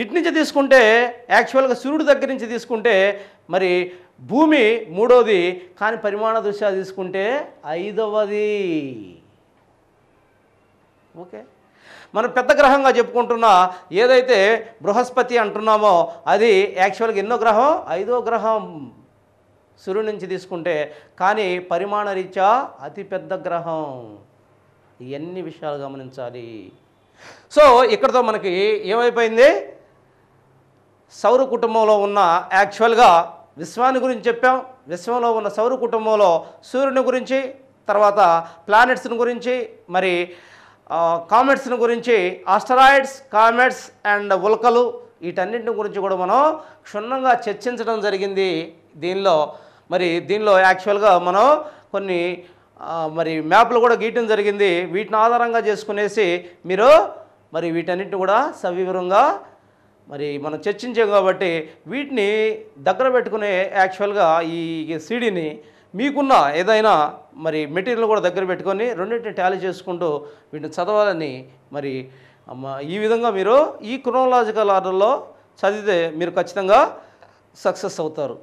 Speaker 1: ఇటు నుంచి తీసుకుంటే యాక్చువల్గా సూర్యుడి దగ్గర నుంచి తీసుకుంటే మరి భూమి మూడవది కానీ పరిమాణ దృశ్యాలు తీసుకుంటే ఐదవది ఓకే మనం పెద్ద గ్రహంగా చెప్పుకుంటున్న ఏదైతే బృహస్పతి అంటున్నామో అది యాక్చువల్గా ఎన్నో గ్రహం ఐదో గ్రహం సూర్యుడి నుంచి తీసుకుంటే కానీ పరిమాణ రీత్యా అతిపెద్ద గ్రహం ఇవన్నీ విషయాలు గమనించాలి సో ఇక్కడతో మనకి ఏమైపోయింది సౌర కుటుంబంలో ఉన్న యాక్చువల్గా విశ్వాన్ని గురించి చెప్పాం విశ్వంలో ఉన్న సౌర కుటుంబంలో సూర్యుని గురించి తర్వాత ప్లానెట్స్ని గురించి మరి కామెట్స్ని గురించి ఆస్టరాయిడ్స్ కామెట్స్ అండ్ ఉల్కలు వీటన్నింటిని గురించి కూడా మనం క్షుణ్ణంగా చర్చించడం జరిగింది దీనిలో మరి దీనిలో యాక్చువల్గా మనం కొన్ని మరి మ్యాప్లు కూడా గీయటం జరిగింది వీటిని ఆధారంగా చేసుకునేసి మీరు మరి వీటన్నింటిని కూడా సవివరంగా మరి మనం చర్చించాం కాబట్టి వీటిని దగ్గర పెట్టుకునే యాక్చువల్గా ఈ సీడీని మీకున్న ఏదైనా మరి మెటీరియల్ కూడా దగ్గర పెట్టుకొని రెండింటిని టాలీ చేసుకుంటూ వీటిని చదవాలని మరి ఈ విధంగా మీరు ఈ క్రోనలాజికల్ ఆర్డర్లో చదివితే మీరు ఖచ్చితంగా సక్సెస్ అవుతారు